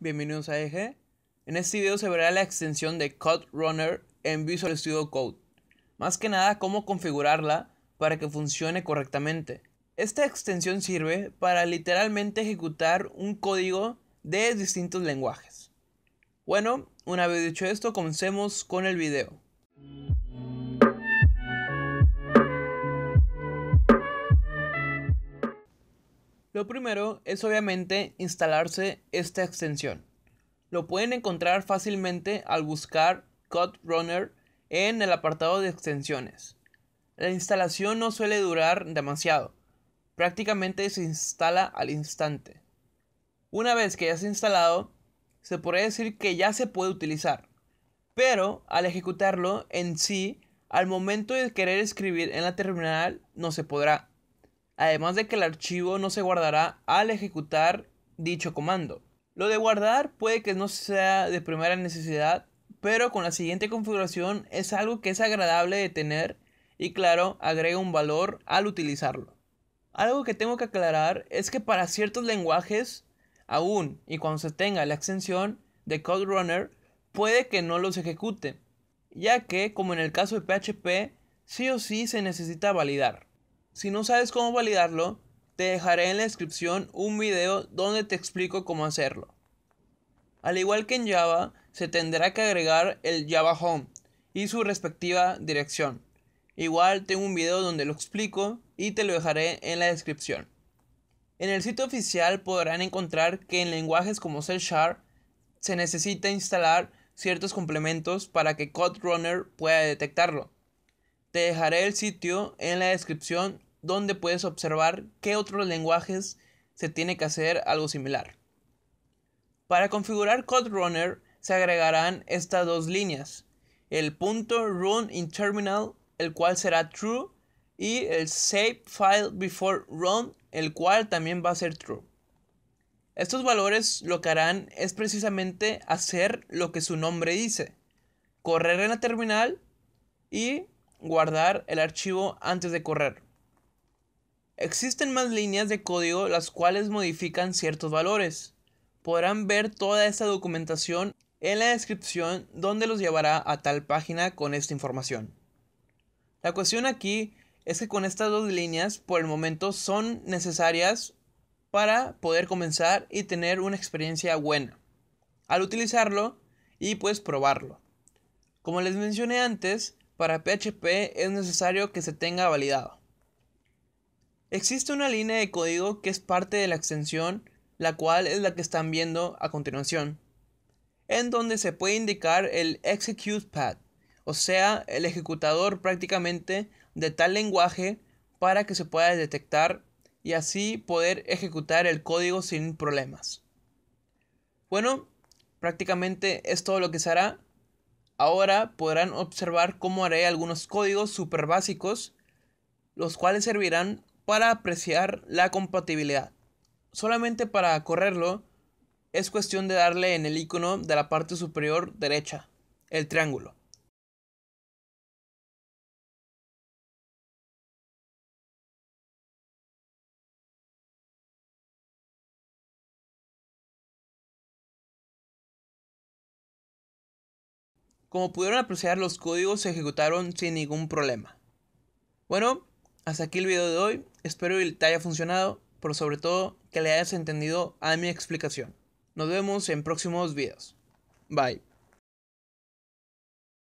bienvenidos a EG. E. En este video se verá la extensión de Code Runner en Visual Studio Code. Más que nada cómo configurarla para que funcione correctamente. Esta extensión sirve para literalmente ejecutar un código de distintos lenguajes. Bueno, una vez dicho esto, comencemos con el video. Lo primero es obviamente instalarse esta extensión. Lo pueden encontrar fácilmente al buscar Code Runner en el apartado de extensiones. La instalación no suele durar demasiado, prácticamente se instala al instante. Una vez que ya se ha instalado, se puede decir que ya se puede utilizar, pero al ejecutarlo en sí, al momento de querer escribir en la terminal no se podrá además de que el archivo no se guardará al ejecutar dicho comando. Lo de guardar puede que no sea de primera necesidad, pero con la siguiente configuración es algo que es agradable de tener y claro, agrega un valor al utilizarlo. Algo que tengo que aclarar es que para ciertos lenguajes, aún y cuando se tenga la extensión de Code Runner, puede que no los ejecute, ya que, como en el caso de PHP, sí o sí se necesita validar. Si no sabes cómo validarlo, te dejaré en la descripción un video donde te explico cómo hacerlo. Al igual que en Java, se tendrá que agregar el Java Home y su respectiva dirección. Igual tengo un video donde lo explico y te lo dejaré en la descripción. En el sitio oficial podrán encontrar que en lenguajes como C se necesita instalar ciertos complementos para que Runner pueda detectarlo. Te dejaré el sitio en la descripción donde puedes observar qué otros lenguajes se tiene que hacer algo similar. Para configurar Code Runner se agregarán estas dos líneas, el punto run in terminal, el cual será true, y el save file before run, el cual también va a ser true. Estos valores lo que harán es precisamente hacer lo que su nombre dice, correr en la terminal y guardar el archivo antes de correr. Existen más líneas de código las cuales modifican ciertos valores. Podrán ver toda esta documentación en la descripción donde los llevará a tal página con esta información. La cuestión aquí es que con estas dos líneas por el momento son necesarias para poder comenzar y tener una experiencia buena al utilizarlo y pues probarlo. Como les mencioné antes, para PHP es necesario que se tenga validado. Existe una línea de código que es parte de la extensión, la cual es la que están viendo a continuación, en donde se puede indicar el execute path, o sea, el ejecutador prácticamente de tal lenguaje para que se pueda detectar y así poder ejecutar el código sin problemas. Bueno, prácticamente es todo lo que se hará. Ahora podrán observar cómo haré algunos códigos super básicos, los cuales servirán para apreciar la compatibilidad. Solamente para correrlo es cuestión de darle en el icono de la parte superior derecha, el triángulo. Como pudieron apreciar, los códigos se ejecutaron sin ningún problema. Bueno, hasta aquí el video de hoy, espero que te haya funcionado, pero sobre todo que le hayas entendido a mi explicación. Nos vemos en próximos videos. Bye.